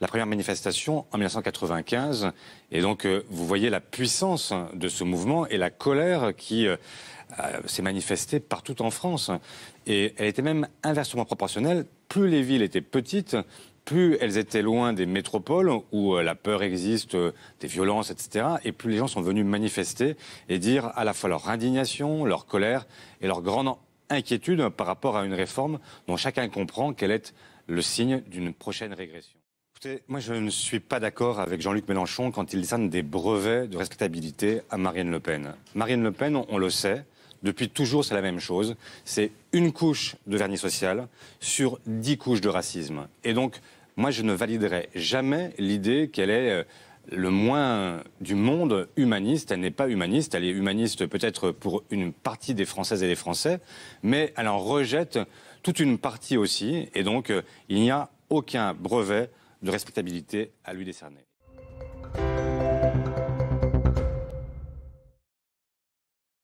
la première manifestation en 1995. Et donc, euh, vous voyez la puissance de ce mouvement et la colère qui euh, euh, s'est manifestée partout en France. Et elle était même inversement proportionnelle. Plus les villes étaient petites, plus elles étaient loin des métropoles où la peur existe, des violences, etc. Et plus les gens sont venus manifester et dire à la fois leur indignation, leur colère et leur grande inquiétude par rapport à une réforme dont chacun comprend qu'elle est le signe d'une prochaine régression. Écoutez, moi je ne suis pas d'accord avec Jean-Luc Mélenchon quand il décerne des brevets de respectabilité à Marine Le Pen. Marine Le Pen, on, on le sait, depuis toujours, c'est la même chose. C'est une couche de vernis social sur dix couches de racisme. Et donc, moi, je ne validerai jamais l'idée qu'elle est euh, le moins du monde humaniste. Elle n'est pas humaniste. Elle est humaniste peut-être pour une partie des Françaises et des Français, mais elle en rejette toute une partie aussi. Et donc, euh, il n'y a aucun brevet de respectabilité à lui décerner.